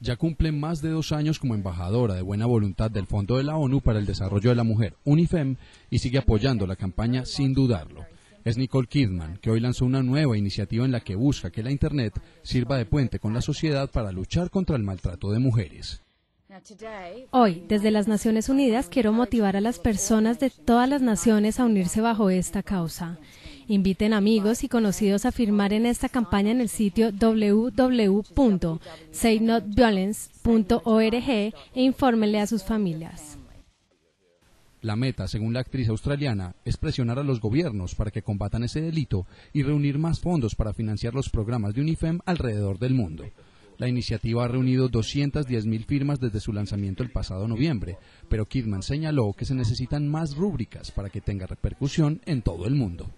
Ya cumple más de dos años como embajadora de buena voluntad del Fondo de la ONU para el Desarrollo de la Mujer, UNIFEM, y sigue apoyando la campaña sin dudarlo. Es Nicole Kidman, que hoy lanzó una nueva iniciativa en la que busca que la Internet sirva de puente con la sociedad para luchar contra el maltrato de mujeres. Hoy, desde las Naciones Unidas, quiero motivar a las personas de todas las naciones a unirse bajo esta causa. Inviten amigos y conocidos a firmar en esta campaña en el sitio www.saynotviolence.org e infórmenle a sus familias. La meta, según la actriz australiana, es presionar a los gobiernos para que combatan ese delito y reunir más fondos para financiar los programas de UNIFEM alrededor del mundo. La iniciativa ha reunido diez mil firmas desde su lanzamiento el pasado noviembre, pero Kidman señaló que se necesitan más rúbricas para que tenga repercusión en todo el mundo.